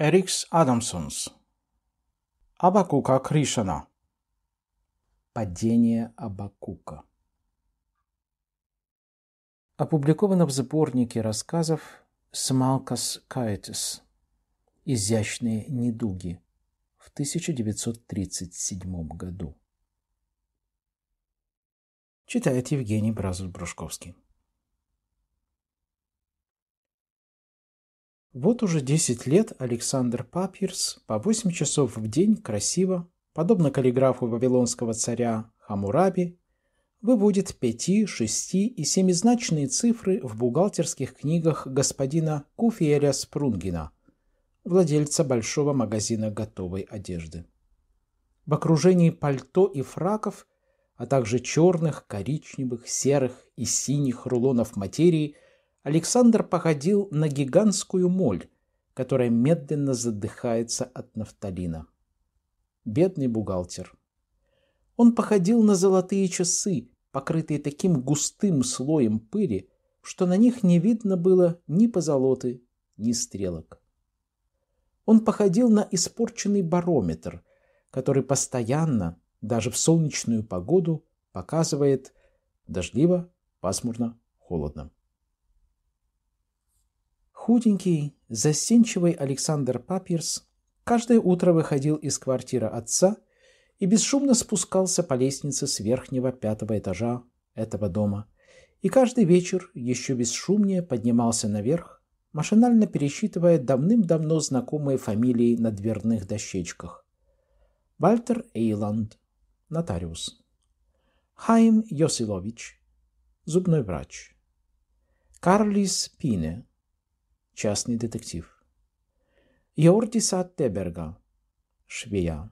Эрикс Адамсонс. Абакука Кришана. Падение Абакука. Опубликовано в сборнике рассказов «Смалкас Каэтис. Изящные недуги» в 1937 году. Читает Евгений Бразов-Брушковский. Вот уже 10 лет Александр Папирс по 8 часов в день красиво, подобно каллиграфу вавилонского царя Хамураби, выводит пяти, шести и семизначные цифры в бухгалтерских книгах господина Куфиеля Спрунгина, владельца большого магазина готовой одежды. В окружении пальто и фраков, а также черных, коричневых, серых и синих рулонов материи – Александр походил на гигантскую моль, которая медленно задыхается от нафталина. Бедный бухгалтер. Он походил на золотые часы, покрытые таким густым слоем пыли, что на них не видно было ни позолоты, ни стрелок. Он походил на испорченный барометр, который постоянно, даже в солнечную погоду, показывает дождливо, пасмурно, холодно. Худенький, застенчивый Александр Папирс каждое утро выходил из квартиры отца и бесшумно спускался по лестнице с верхнего пятого этажа этого дома. И каждый вечер еще бесшумнее поднимался наверх, машинально пересчитывая давным-давно знакомые фамилии на дверных дощечках. Вальтер Эйланд, нотариус. Хайм Йосилович, зубной врач. Карлис Пине, частный детектив. Йордиса Теберга, швея,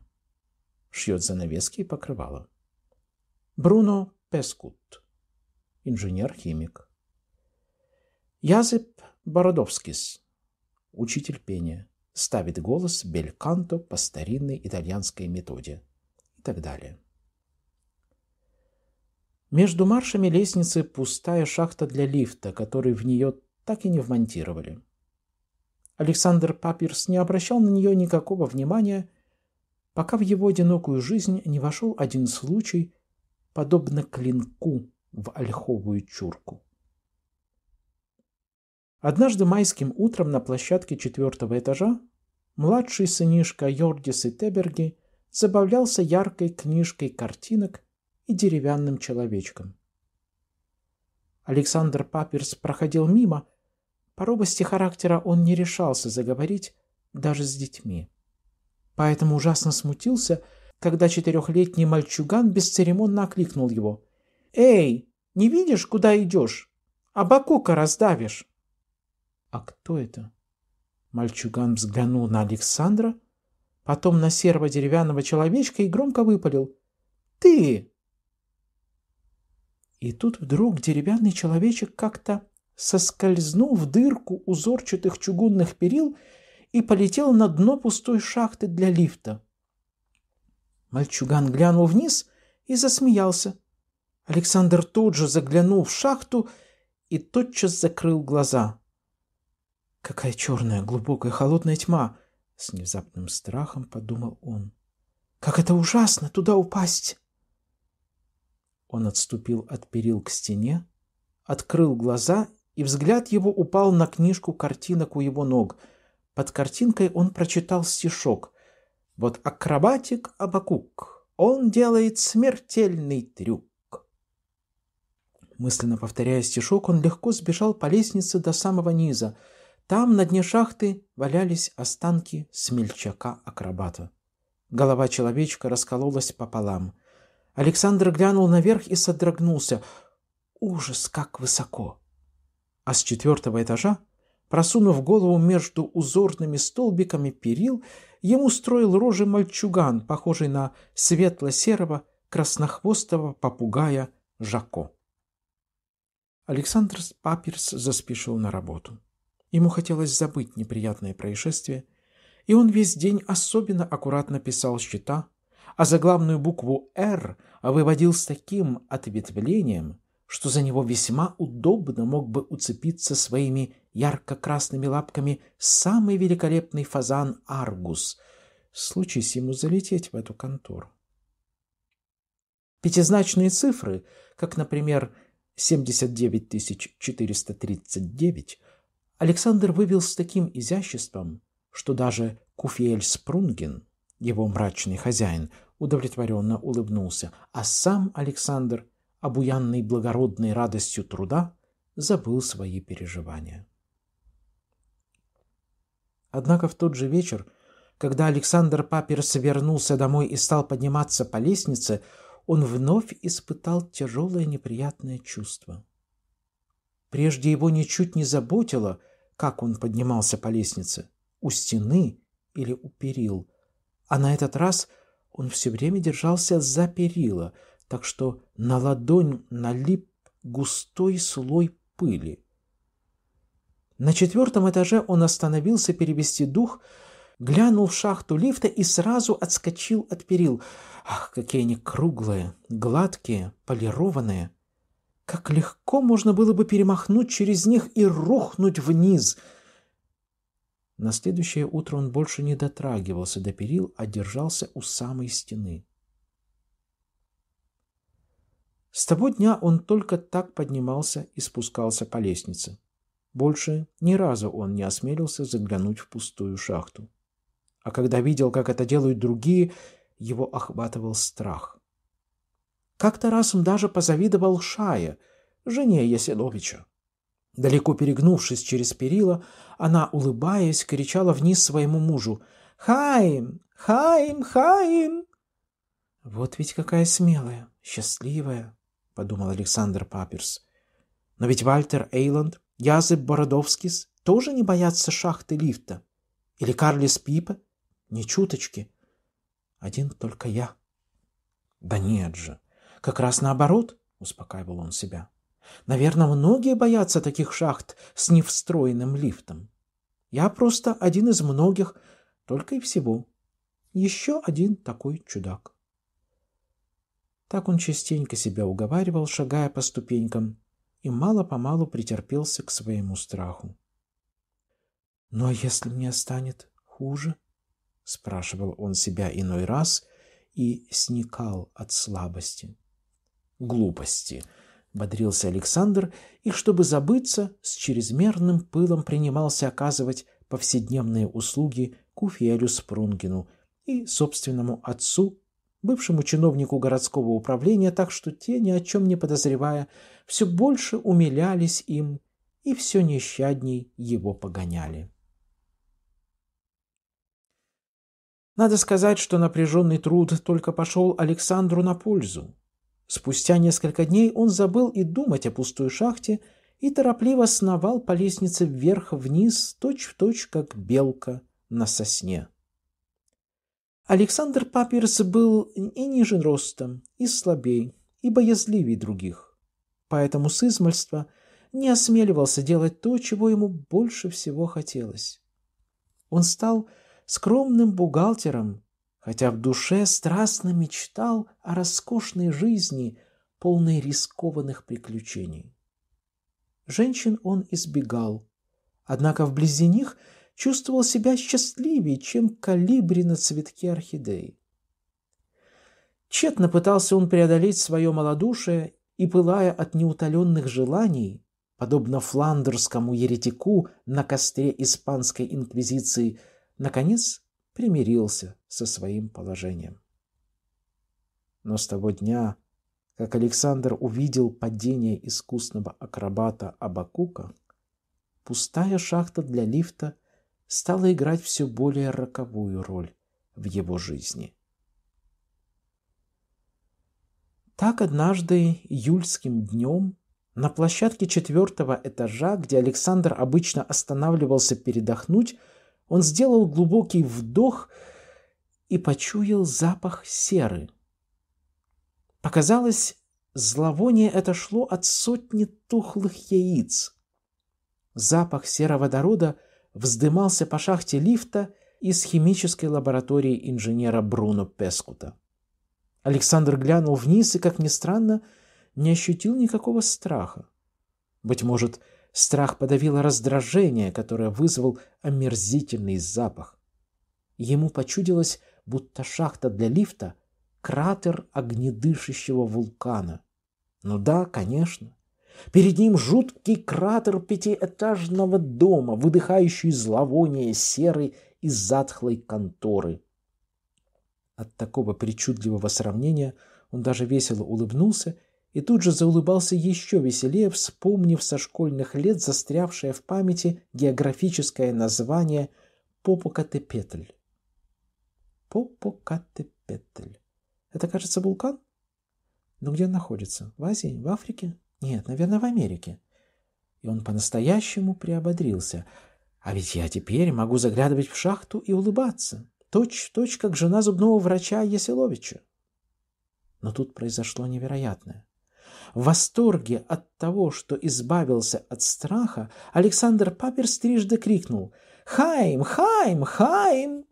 шьет занавески и покрывала. Бруно Пескут, инженер-химик. Язеп Бородовскис, учитель пения, ставит голос бельканто по старинной итальянской методе и так далее. Между маршами лестницы пустая шахта для лифта, который в нее так и не вмонтировали. Александр Папирс не обращал на нее никакого внимания, пока в его одинокую жизнь не вошел один случай, подобно клинку в ольховую чурку. Однажды майским утром на площадке четвертого этажа младший сынишка Йордис и Теберги забавлялся яркой книжкой картинок и деревянным человечком. Александр Паперс проходил мимо – по робости характера он не решался заговорить даже с детьми. Поэтому ужасно смутился, когда четырехлетний мальчуган бесцеремонно окликнул его. «Эй, не видишь, куда идешь? А Абакука раздавишь!» «А кто это?» Мальчуган взглянул на Александра, потом на серого деревянного человечка и громко выпалил. «Ты!» И тут вдруг деревянный человечек как-то соскользнул в дырку узорчатых чугунных перил и полетел на дно пустой шахты для лифта. Мальчуган глянул вниз и засмеялся. Александр тут же заглянул в шахту и тотчас закрыл глаза. «Какая черная, глубокая, холодная тьма!» — с внезапным страхом подумал он. «Как это ужасно! Туда упасть!» Он отступил от перил к стене, открыл глаза и взгляд его упал на книжку картинок у его ног. Под картинкой он прочитал стишок. «Вот акробатик Абакук, он делает смертельный трюк». Мысленно повторяя стишок, он легко сбежал по лестнице до самого низа. Там, на дне шахты, валялись останки смельчака-акробата. Голова человечка раскололась пополам. Александр глянул наверх и содрогнулся. «Ужас, как высоко!» а с четвертого этажа, просунув голову между узорными столбиками перил, ему строил рожи мальчуган, похожий на светло-серого краснохвостого попугая Жако. Александр Паперс заспешил на работу. Ему хотелось забыть неприятное происшествие, и он весь день особенно аккуратно писал счета, а заглавную букву «Р» выводил с таким ответвлением, что за него весьма удобно мог бы уцепиться своими ярко-красными лапками самый великолепный фазан Аргус, случись ему залететь в эту контору. Пятизначные цифры, как, например, 79439, Александр вывел с таким изяществом, что даже Куфиэль Спрунгин, его мрачный хозяин, удовлетворенно улыбнулся, а сам Александр – обуянный благородной радостью труда, забыл свои переживания. Однако в тот же вечер, когда Александр Паперс вернулся домой и стал подниматься по лестнице, он вновь испытал тяжелое неприятное чувство. Прежде его ничуть не заботило, как он поднимался по лестнице, у стены или у перил, а на этот раз он все время держался за перила – так что на ладонь налип густой слой пыли. На четвертом этаже он остановился перевести дух, глянул в шахту лифта и сразу отскочил от перил. Ах, какие они круглые, гладкие, полированные! Как легко можно было бы перемахнуть через них и рухнуть вниз! На следующее утро он больше не дотрагивался до перил, а держался у самой стены. С того дня он только так поднимался и спускался по лестнице. Больше ни разу он не осмелился заглянуть в пустую шахту. А когда видел, как это делают другие, его охватывал страх. Как-то раз он даже позавидовал Шае, жене Яселовича. Далеко перегнувшись через перила, она, улыбаясь, кричала вниз своему мужу «Хаим! Хаим! Хаим!» Вот ведь какая смелая, счастливая, подумал Александр Паперс. Но ведь Вальтер Эйланд, Язып Бородовскис тоже не боятся шахты лифта. Или Карлис Пипа? Ни чуточки. Один только я. Да нет же. Как раз наоборот, успокаивал он себя. Наверное, многие боятся таких шахт с невстроенным лифтом. Я просто один из многих, только и всего. Еще один такой чудак. Так он частенько себя уговаривал, шагая по ступенькам, и мало-помалу претерпелся к своему страху. «Но «Ну, а если мне станет хуже?» — спрашивал он себя иной раз и сникал от слабости. «Глупости!» — бодрился Александр, и, чтобы забыться, с чрезмерным пылом принимался оказывать повседневные услуги Куфиэлю Спрунгину и собственному отцу бывшему чиновнику городского управления, так что те, ни о чем не подозревая, все больше умилялись им и все нещадней его погоняли. Надо сказать, что напряженный труд только пошел Александру на пользу. Спустя несколько дней он забыл и думать о пустой шахте и торопливо сновал по лестнице вверх-вниз, точь-в-точь, точь, как белка на сосне. Александр Паперс был и ниже ростом, и слабей, и боязливей других. Поэтому с измальства не осмеливался делать то, чего ему больше всего хотелось. Он стал скромным бухгалтером, хотя в душе страстно мечтал о роскошной жизни, полной рискованных приключений. Женщин он избегал, однако вблизи них – чувствовал себя счастливее, чем калибри на цветке орхидеи. Тщетно пытался он преодолеть свое малодушие и, пылая от неутоленных желаний, подобно фландерскому еретику на костре испанской инквизиции, наконец примирился со своим положением. Но с того дня, как Александр увидел падение искусного акробата Абакука, пустая шахта для лифта – стала играть все более роковую роль в его жизни. Так однажды июльским днем на площадке четвертого этажа, где Александр обычно останавливался передохнуть, он сделал глубокий вдох и почуял запах серы. Показалось, зловоние это шло от сотни тухлых яиц. Запах сероводорода вздымался по шахте лифта из химической лаборатории инженера Бруно Пескута. Александр глянул вниз и, как ни странно, не ощутил никакого страха. Быть может, страх подавило раздражение, которое вызвал омерзительный запах. Ему почудилось, будто шахта для лифта — кратер огнедышащего вулкана. Ну да, конечно, Перед ним жуткий кратер пятиэтажного дома, выдыхающий зловоние серой и затхлой конторы. От такого причудливого сравнения он даже весело улыбнулся и тут же заулыбался еще веселее, вспомнив со школьных лет застрявшее в памяти географическое название Попокатепетль. Попокатепетль. Это, кажется, вулкан? Но где он находится? В Азии? В Африке? Нет, наверное, в Америке. И он по-настоящему приободрился. А ведь я теперь могу заглядывать в шахту и улыбаться. Точь в точь, как жена зубного врача Еселовича. Но тут произошло невероятное. В восторге от того, что избавился от страха, Александр Паперс трижды крикнул «Хайм! Хайм! Хайм!»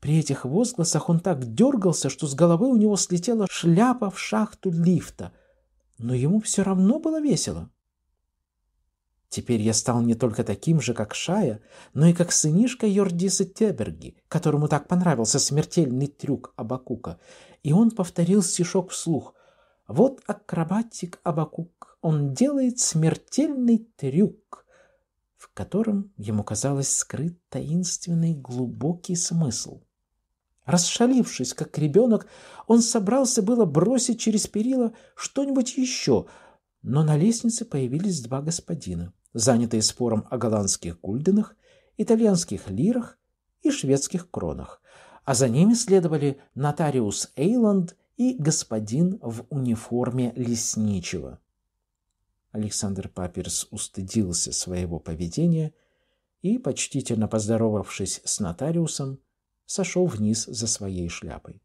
При этих возгласах он так дергался, что с головы у него слетела шляпа в шахту лифта – но ему все равно было весело. Теперь я стал не только таким же, как Шая, но и как сынишка Йордиса Теберги, которому так понравился смертельный трюк Абакука, и он повторил стишок вслух. «Вот акробатик Абакук, он делает смертельный трюк», в котором, ему казалось, скрыт таинственный глубокий смысл. Расшалившись, как ребенок, он собрался было бросить через перила что-нибудь еще, но на лестнице появились два господина, занятые спором о голландских гульденах, итальянских лирах и шведских кронах, а за ними следовали нотариус Эйланд и господин в униформе лесничего. Александр Паперс устыдился своего поведения и, почтительно поздоровавшись с нотариусом, сошел вниз за своей шляпой.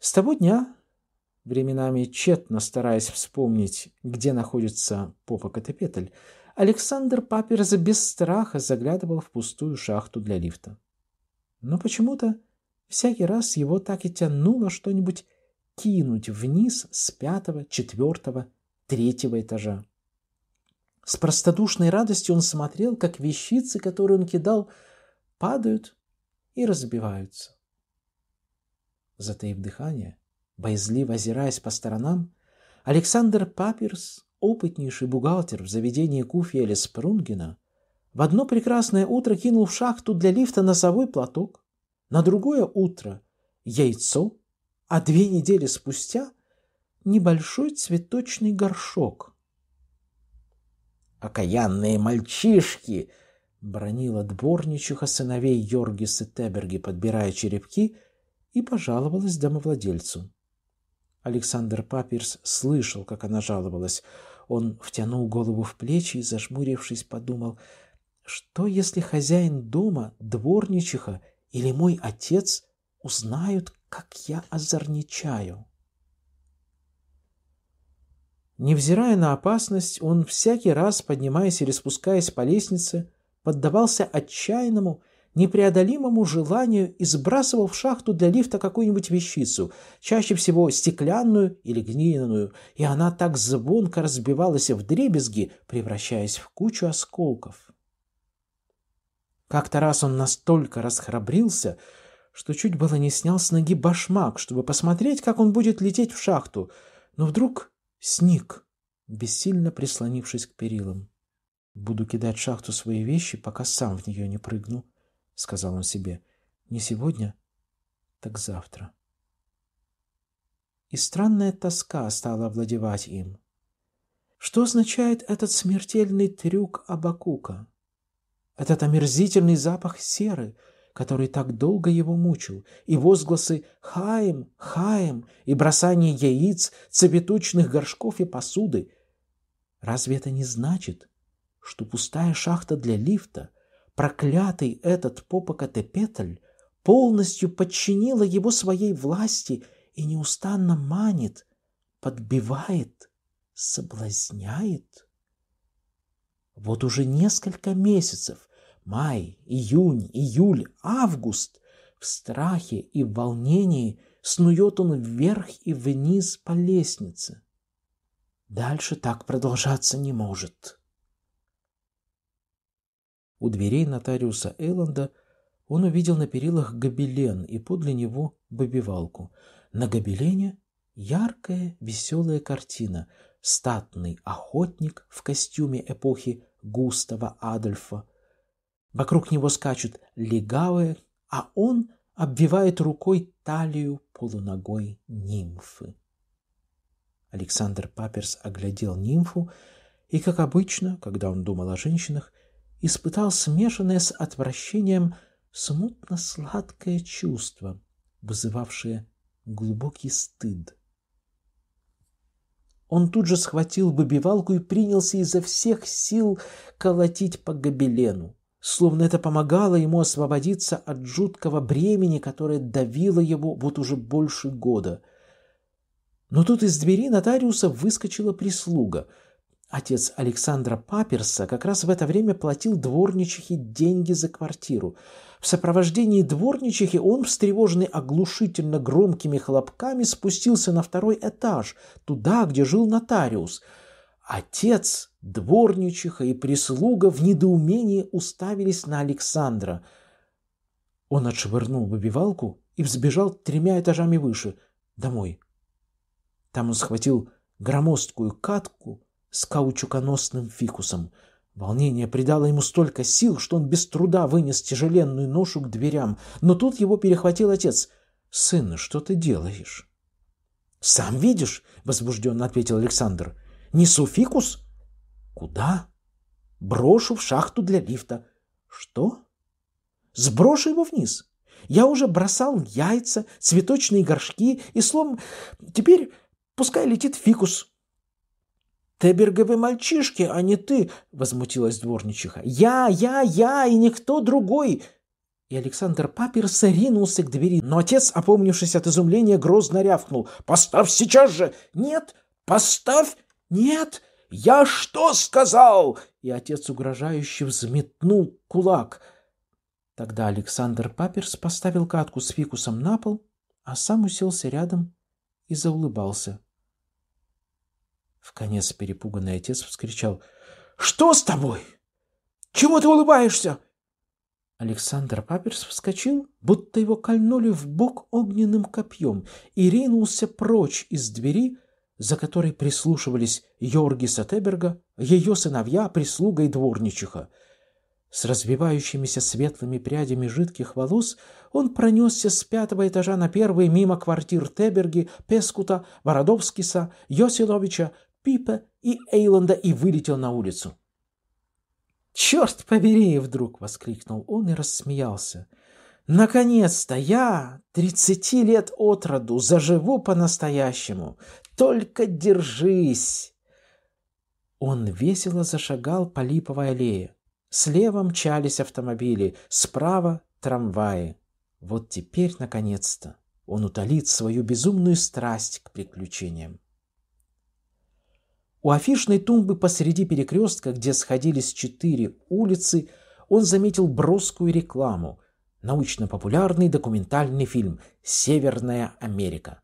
С того дня, временами тщетно стараясь вспомнить, где находится попа Котопетль, Александр Паперс без страха заглядывал в пустую шахту для лифта. Но почему-то всякий раз его так и тянуло что-нибудь кинуть вниз с пятого, четвертого, третьего этажа. С простодушной радостью он смотрел, как вещицы, которые он кидал, падают и разбиваются. Затаив дыхание, боязливо озираясь по сторонам, Александр Паперс, опытнейший бухгалтер в заведении Куфеля Спрунгена, в одно прекрасное утро кинул в шахту для лифта носовой платок, на другое утро – яйцо, а две недели спустя – небольшой цветочный горшок – окаянные мальчишки!» — бронила дворничиха сыновей Йоргис и Теберги, подбирая черепки, и пожаловалась домовладельцу. Александр Паперс слышал, как она жаловалась. Он втянул голову в плечи и, зажмурившись, подумал, что если хозяин дома, дворничиха или мой отец узнают, как я озорничаю? Невзирая на опасность, он всякий раз, поднимаясь или спускаясь по лестнице, поддавался отчаянному, непреодолимому желанию и сбрасывал в шахту для лифта какую-нибудь вещицу, чаще всего стеклянную или глиняную, и она так звонко разбивалась в дребезги, превращаясь в кучу осколков. Как-то раз он настолько расхрабрился, что чуть было не снял с ноги башмак, чтобы посмотреть, как он будет лететь в шахту, но вдруг Сник, бессильно прислонившись к перилам. «Буду кидать в шахту свои вещи, пока сам в нее не прыгну», — сказал он себе. «Не сегодня, так завтра». И странная тоска стала овладевать им. Что означает этот смертельный трюк Абакука? Этот омерзительный запах серы — который так долго его мучил, и возгласы «Хаем! Хаем!» и бросание яиц, цветочных горшков и посуды. Разве это не значит, что пустая шахта для лифта, проклятый этот Попокатепетль, полностью подчинила его своей власти и неустанно манит, подбивает, соблазняет? Вот уже несколько месяцев май, июнь, июль, август. В страхе и в волнении снует он вверх и вниз по лестнице. Дальше так продолжаться не может. У дверей нотариуса Эйланда он увидел на перилах гобелен и подле него бобивалку. На гобелене яркая, веселая картина. Статный охотник в костюме эпохи Густава Адольфа Вокруг него скачут легавые, а он обвивает рукой талию полуногой нимфы. Александр Паперс оглядел нимфу и, как обычно, когда он думал о женщинах, испытал смешанное с отвращением смутно-сладкое чувство, вызывавшее глубокий стыд. Он тут же схватил выбивалку и принялся изо всех сил колотить по гобелену словно это помогало ему освободиться от жуткого бремени, которое давило его вот уже больше года. Но тут из двери нотариуса выскочила прислуга. Отец Александра Паперса как раз в это время платил дворничихе деньги за квартиру. В сопровождении дворничихи он, встревоженный оглушительно громкими хлопками, спустился на второй этаж, туда, где жил нотариус – Отец, дворничиха и прислуга в недоумении уставились на Александра. Он отшвырнул выбивалку и взбежал тремя этажами выше, домой. Там он схватил громоздкую катку с каучуконосным фикусом. Волнение придало ему столько сил, что он без труда вынес тяжеленную ношу к дверям. Но тут его перехватил отец. «Сын, что ты делаешь?» «Сам видишь», — возбужденно ответил Александр. Несу фикус? Куда? Брошу в шахту для лифта. Что? Сброшу его вниз. Я уже бросал яйца, цветочные горшки и слом... Теперь пускай летит фикус. «Теберговы мальчишки, а не ты!» — возмутилась дворничиха. «Я, я, я и никто другой!» И Александр Паперс ринулся к двери, но отец, опомнившись от изумления, грозно рявкнул. «Поставь сейчас же!» «Нет, поставь!» «Нет! Я что сказал?» И отец угрожающе взметнул кулак. Тогда Александр Паперс поставил катку с фикусом на пол, а сам уселся рядом и заулыбался. В конец перепуганный отец вскричал «Что с тобой? Чего ты улыбаешься?» Александр Паперс вскочил, будто его кольнули в бок огненным копьем, и ринулся прочь из двери, за которой прислушивались Йоргиса Теберга, ее сыновья, прислуга и дворничиха. С развивающимися светлыми прядями жидких волос он пронесся с пятого этажа на первый мимо квартир Теберги, Пескута, Вородовскиса, Йосиловича, Пипа и Эйланда и вылетел на улицу. «Черт побери!» — вдруг воскликнул он и рассмеялся — Наконец-то я, тридцати лет от роду, заживу по-настоящему. Только держись!» Он весело зашагал по липовой аллее. Слева мчались автомобили, справа — трамваи. Вот теперь, наконец-то, он утолит свою безумную страсть к приключениям. У афишной тумбы посреди перекрестка, где сходились четыре улицы, он заметил броскую рекламу — научно-популярный документальный фильм «Северная Америка».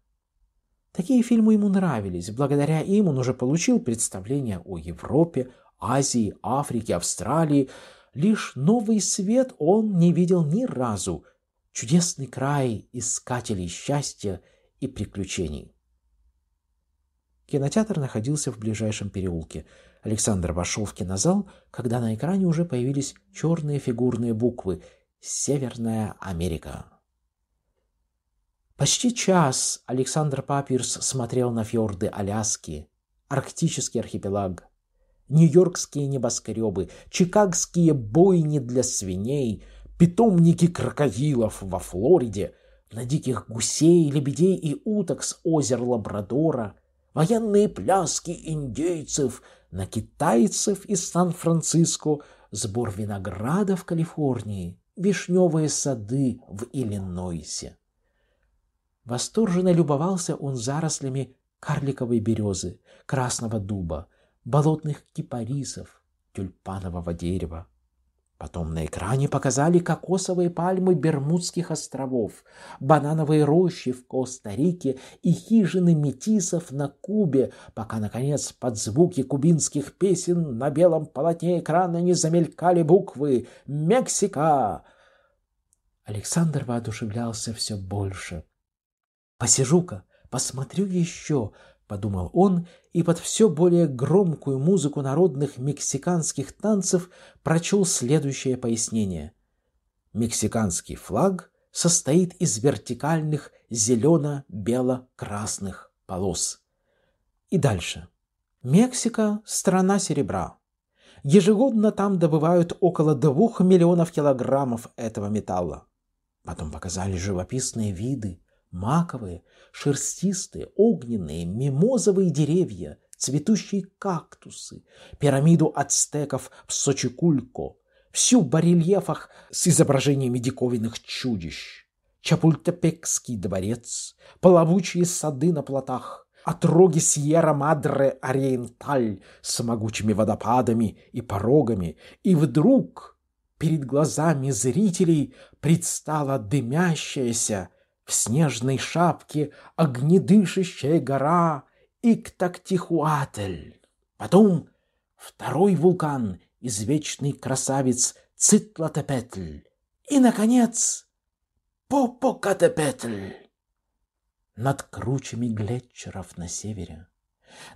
Такие фильмы ему нравились, благодаря им он уже получил представление о Европе, Азии, Африке, Австралии. Лишь новый свет он не видел ни разу. Чудесный край искателей счастья и приключений. Кинотеатр находился в ближайшем переулке. Александр вошел в кинозал, когда на экране уже появились черные фигурные буквы – Северная Америка. Почти час Александр Папирс смотрел на фьорды Аляски, арктический архипелаг, нью-йоркские небоскребы, чикагские бойни для свиней, питомники крокодилов во Флориде, на диких гусей, лебедей и уток с озер Лабрадора, военные пляски индейцев, на китайцев из Сан-Франциско, сбор винограда в Калифорнии – вишневые сады в Иллинойсе. Восторженно любовался он зарослями карликовой березы, красного дуба, болотных кипарисов, тюльпанового дерева. Потом на экране показали кокосовые пальмы Бермудских островов, банановые рощи в Коста-Рике и хижины метисов на Кубе, пока, наконец, под звуки кубинских песен на белом полотне экрана не замелькали буквы «Мексика». Александр воодушевлялся все больше. «Посижу-ка, посмотрю еще», — подумал он, и под все более громкую музыку народных мексиканских танцев прочел следующее пояснение. Мексиканский флаг состоит из вертикальных зелено-бело-красных полос. И дальше. Мексика – страна серебра. Ежегодно там добывают около двух миллионов килограммов этого металла. Потом показали живописные виды, маковые, шерстистые, огненные, мимозовые деревья, цветущие кактусы, пирамиду ацтеков в Сочикулько, всю в барельефах с изображениями диковинных чудищ, Чапультепекский дворец, половучие сады на плотах, отроги Сьерра-Мадре Ориенталь с могучими водопадами и порогами, и вдруг перед глазами зрителей предстала дымящаяся, в снежной шапке огнедышащая гора Иктактихуатль. Потом второй вулкан, извечный красавец Цитлатепетль. И, наконец, Попокатепетль. Над кручами глетчеров на севере,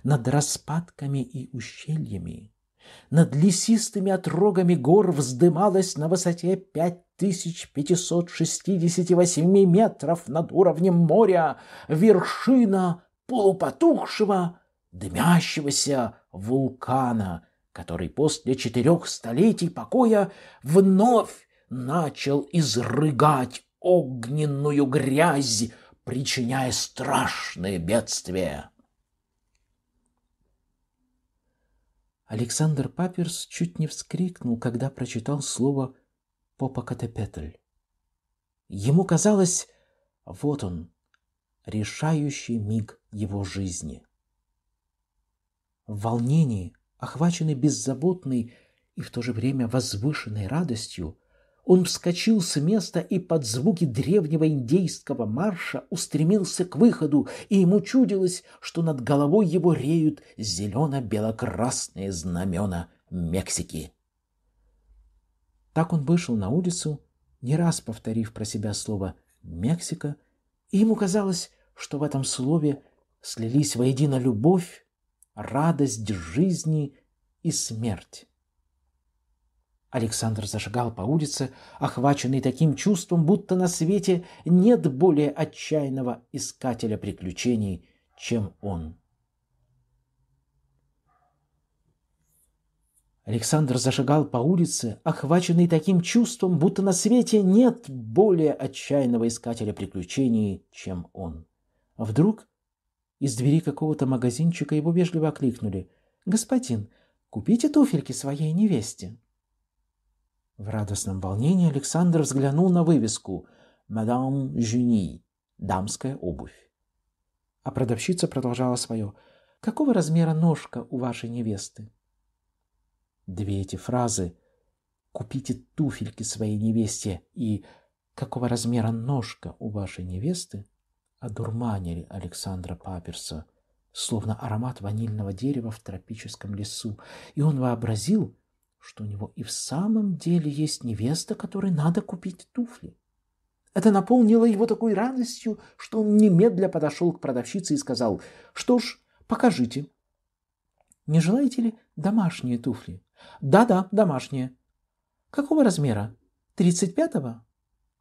над распадками и ущельями над лесистыми отрогами гор вздымалась на высоте 5568 метров над уровнем моря вершина полупотухшего, дымящегося вулкана, который после четырех столетий покоя вновь начал изрыгать огненную грязь, причиняя страшные бедствия. Александр Паперс чуть не вскрикнул, когда прочитал слово «попокатепетль». Ему казалось, вот он, решающий миг его жизни. В волнении, охваченный беззаботной и в то же время возвышенной радостью, он вскочил с места и под звуки древнего индейского марша устремился к выходу, и ему чудилось, что над головой его реют зелено-бело-красные знамена Мексики. Так он вышел на улицу, не раз повторив про себя слово «Мексика», и ему казалось, что в этом слове слились воедино любовь, радость жизни и смерть. Александр зашагал по улице, охваченный таким чувством, будто на свете нет более отчаянного искателя приключений, чем он. Александр зашагал по улице, охваченный таким чувством, будто на свете нет более отчаянного искателя приключений, чем он. вдруг из двери какого-то магазинчика его вежливо окликнули. «Господин, купите туфельки своей невесте». В радостном волнении Александр взглянул на вывеску «Мадам Жюни» – дамская обувь. А продавщица продолжала свое «Какого размера ножка у вашей невесты?» Две эти фразы «Купите туфельки своей невесте» и «Какого размера ножка у вашей невесты?» одурманили Александра Паперса, словно аромат ванильного дерева в тропическом лесу, и он вообразил, что у него и в самом деле есть невеста, которой надо купить туфли. Это наполнило его такой радостью, что он немедля подошел к продавщице и сказал, «Что ж, покажите. Не желаете ли домашние туфли?» «Да-да, домашние». «Какого размера? Тридцать пятого?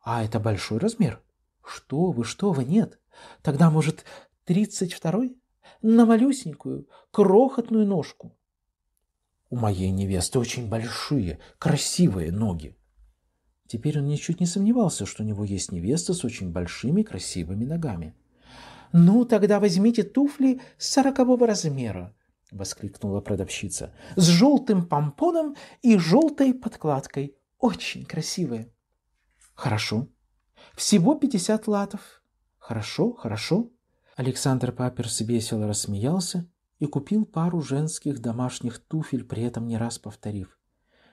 «А это большой размер». «Что вы, что вы, нет. Тогда, может, тридцать второй? «На малюсенькую, крохотную ножку». У моей невесты очень большие, красивые ноги. Теперь он ничуть не сомневался, что у него есть невеста с очень большими красивыми ногами. «Ну, тогда возьмите туфли сорокового размера», — воскликнула продавщица, — «с желтым помпоном и желтой подкладкой. Очень красивые». «Хорошо. Всего пятьдесят латов». «Хорошо, хорошо». Александр Паперс весело рассмеялся и купил пару женских домашних туфель, при этом не раз повторив.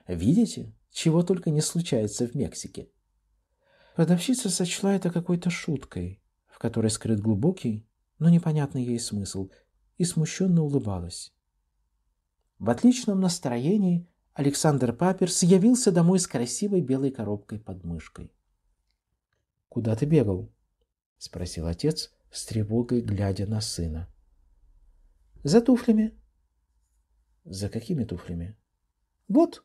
«Видите, чего только не случается в Мексике». Продавщица сочла это какой-то шуткой, в которой скрыт глубокий, но непонятный ей смысл, и смущенно улыбалась. В отличном настроении Александр Паперс явился домой с красивой белой коробкой под мышкой. «Куда ты бегал?» — спросил отец с тревогой, глядя на сына. За туфлями. За какими туфлями? Вот.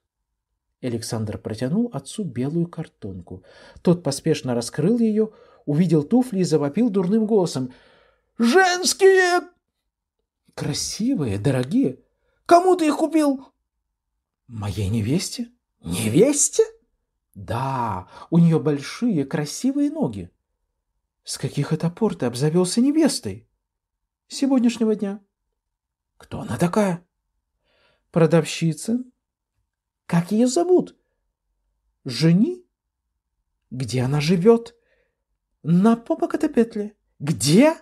Александр протянул отцу белую картонку. Тот поспешно раскрыл ее, увидел туфли и завопил дурным голосом. «Женские!» «Красивые, дорогие! Кому ты их купил?» «Моей невесте». «Невесте?» «Да, у нее большие, красивые ноги». «С каких это пор ты обзавелся невестой?» «Сегодняшнего дня». Кто она такая? Продавщица. Как ее зовут? Жени? Где она живет? На Петли. Где?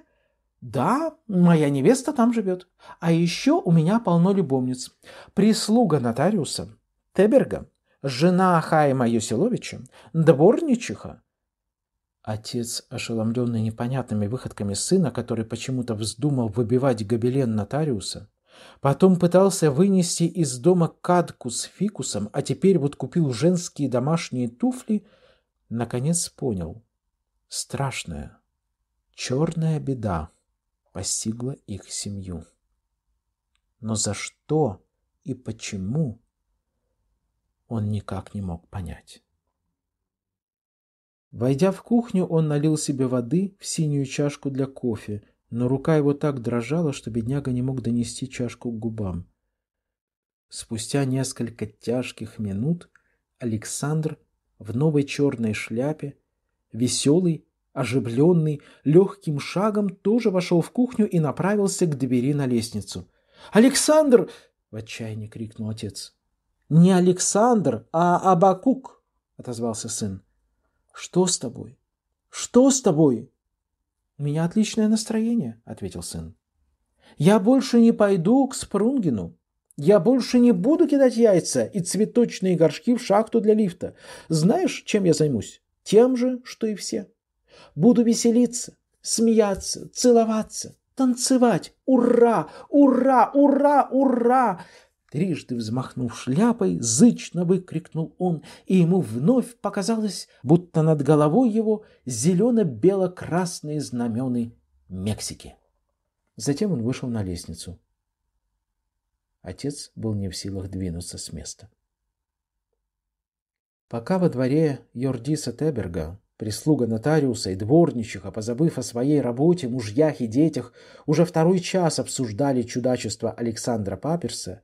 Да, моя невеста там живет. А еще у меня полно любовниц. Прислуга нотариуса Теберга, жена Хайма Юсиловича, дворничиха, Отец, ошеломленный непонятными выходками сына, который почему-то вздумал выбивать гобелен нотариуса, потом пытался вынести из дома кадку с фикусом, а теперь вот купил женские домашние туфли, наконец понял. Страшная, черная беда постигла их семью. Но за что и почему он никак не мог понять. Войдя в кухню, он налил себе воды в синюю чашку для кофе, но рука его так дрожала, что бедняга не мог донести чашку к губам. Спустя несколько тяжких минут Александр в новой черной шляпе, веселый, оживленный, легким шагом тоже вошел в кухню и направился к двери на лестницу. «Александр!» — в отчаянии крикнул отец. «Не Александр, а Абакук!» — отозвался сын. Что с тобой? Что с тобой? У меня отличное настроение, ответил сын. Я больше не пойду к Спрунгину. Я больше не буду кидать яйца и цветочные горшки в шахту для лифта. Знаешь, чем я займусь? Тем же, что и все. Буду веселиться, смеяться, целоваться, танцевать. Ура! Ура! Ура! Ура! Трижды взмахнув шляпой, зычно выкрикнул он, и ему вновь показалось, будто над головой его зелено-бело-красные знамены Мексики. Затем он вышел на лестницу. Отец был не в силах двинуться с места. Пока во дворе Йордиса Теберга Прислуга нотариуса и дворничиха, позабыв о своей работе, мужьях и детях, уже второй час обсуждали чудачество Александра Паперса,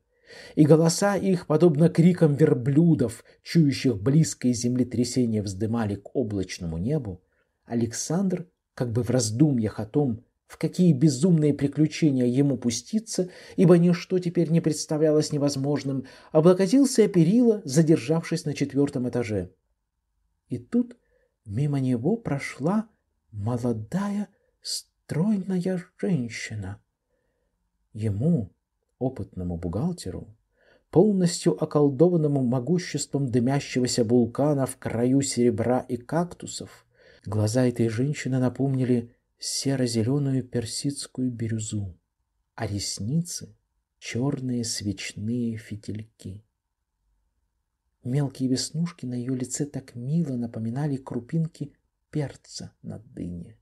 и голоса их, подобно крикам верблюдов, чующих близкое землетрясение, вздымали к облачному небу, Александр, как бы в раздумьях о том, в какие безумные приключения ему пуститься, ибо ничто теперь не представлялось невозможным, облокотился о перила, задержавшись на четвертом этаже. И тут мимо него прошла молодая, стройная женщина. Ему, опытному бухгалтеру, полностью околдованному могуществом дымящегося вулкана в краю серебра и кактусов, глаза этой женщины напомнили серо-зеленую персидскую бирюзу, а ресницы — черные свечные фитильки. Мелкие веснушки на ее лице так мило напоминали крупинки перца на дыне.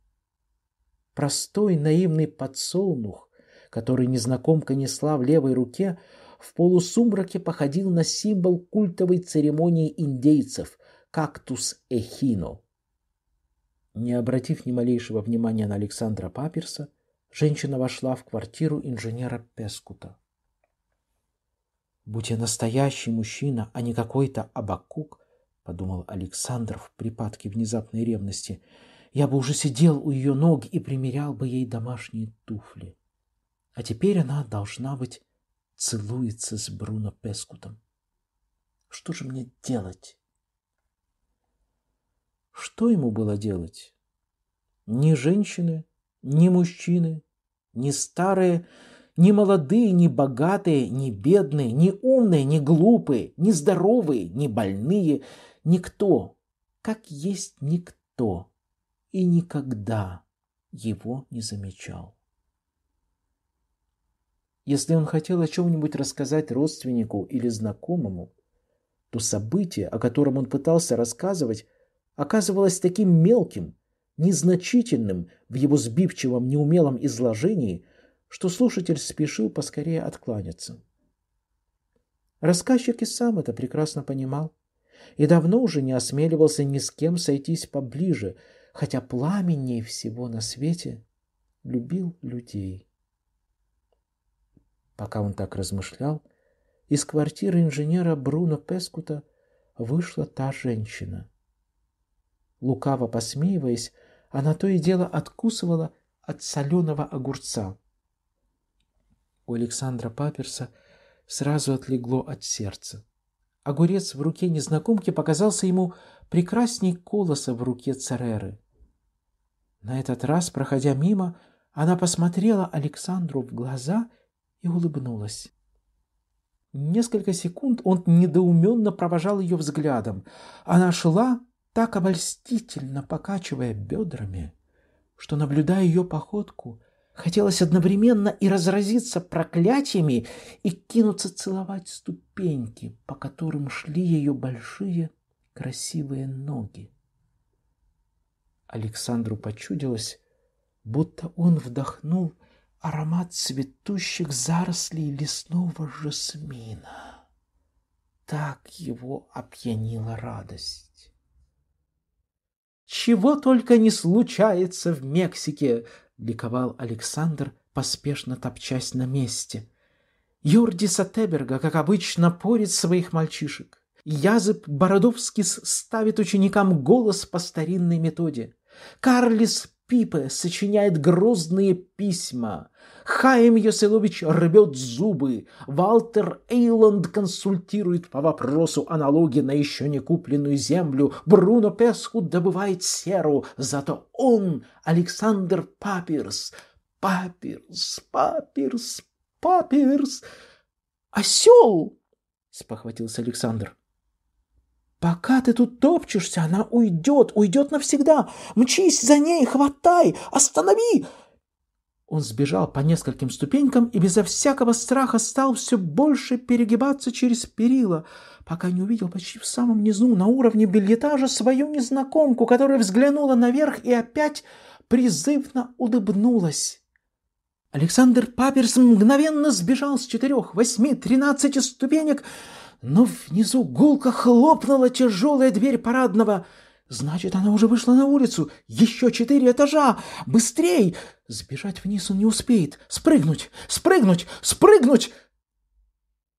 Простой наивный подсолнух который незнакомка несла в левой руке, в полусумраке походил на символ культовой церемонии индейцев – кактус эхино. Не обратив ни малейшего внимания на Александра Паперса, женщина вошла в квартиру инженера Пескута. «Будь я настоящий мужчина, а не какой-то абакук», — подумал Александр в припадке внезапной ревности, — «я бы уже сидел у ее ног и примерял бы ей домашние туфли». А теперь она, должна быть, целуется с Бруно Пескутом. Что же мне делать? Что ему было делать? Ни женщины, ни мужчины, ни старые, ни молодые, ни богатые, ни бедные, ни умные, ни глупые, ни здоровые, ни больные, никто, как есть никто, и никогда его не замечал. Если он хотел о чем-нибудь рассказать родственнику или знакомому, то событие, о котором он пытался рассказывать, оказывалось таким мелким, незначительным в его сбивчивом, неумелом изложении, что слушатель спешил поскорее откланяться. Рассказчик и сам это прекрасно понимал и давно уже не осмеливался ни с кем сойтись поближе, хотя пламенней всего на свете любил людей. Пока он так размышлял, из квартиры инженера Бруно Пескута вышла та женщина. Лукаво посмеиваясь, она то и дело откусывала от соленого огурца. У Александра Паперса сразу отлегло от сердца. Огурец в руке незнакомки показался ему прекрасней колоса в руке Цереры. На этот раз, проходя мимо, она посмотрела Александру в глаза и, и улыбнулась. Несколько секунд он недоуменно провожал ее взглядом. Она шла, так обольстительно покачивая бедрами, что, наблюдая ее походку, хотелось одновременно и разразиться проклятиями, и кинуться целовать ступеньки, по которым шли ее большие красивые ноги. Александру почудилось, будто он вдохнул аромат цветущих зарослей лесного жасмина. Так его опьянила радость. «Чего только не случается в Мексике!» — ликовал Александр, поспешно топчась на месте. Юрди Сатеберга, как обычно, порит своих мальчишек. Язып Бородовский ставит ученикам голос по старинной методе. Карлис Пипе сочиняет грозные письма. Хаим Йоселович рвет зубы. Валтер Эйланд консультирует по вопросу аналоги на еще не купленную землю. Бруно Песху добывает серу. Зато он, Александр Паперс, Паперс, Паперс, Паперс. «Осел!» — спохватился Александр. Пока ты тут топчешься, она уйдет, уйдет навсегда. Мчись за ней, хватай, останови!» Он сбежал по нескольким ступенькам и безо всякого страха стал все больше перегибаться через перила, пока не увидел почти в самом низу, на уровне бельетажа, свою незнакомку, которая взглянула наверх и опять призывно улыбнулась. Александр Паперс мгновенно сбежал с четырех, восьми, тринадцати ступенек, но внизу гулко хлопнула тяжелая дверь парадного. Значит, она уже вышла на улицу. Еще четыре этажа. Быстрей! Сбежать вниз он не успеет. Спрыгнуть! Спрыгнуть! Спрыгнуть!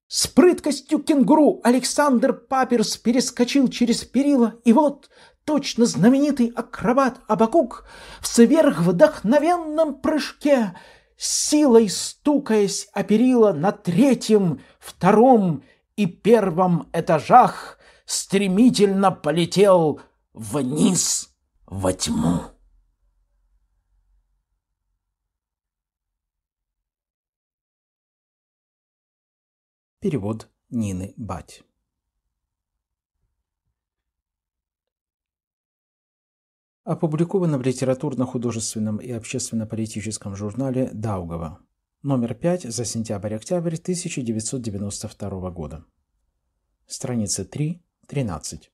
С прыткостью кенгуру Александр Паперс перескочил через перила, и вот точно знаменитый акробат Абакук в сверхвдохновенном прыжке, силой стукаясь о перила на третьем, втором и первом этажах стремительно полетел вниз во тьму. Перевод Нины Бать. Опубликовано в литературно-художественном и общественно-политическом журнале «Даугава» номер 5 за сентябрь-октябрь 1992 года. Страницы 3-13.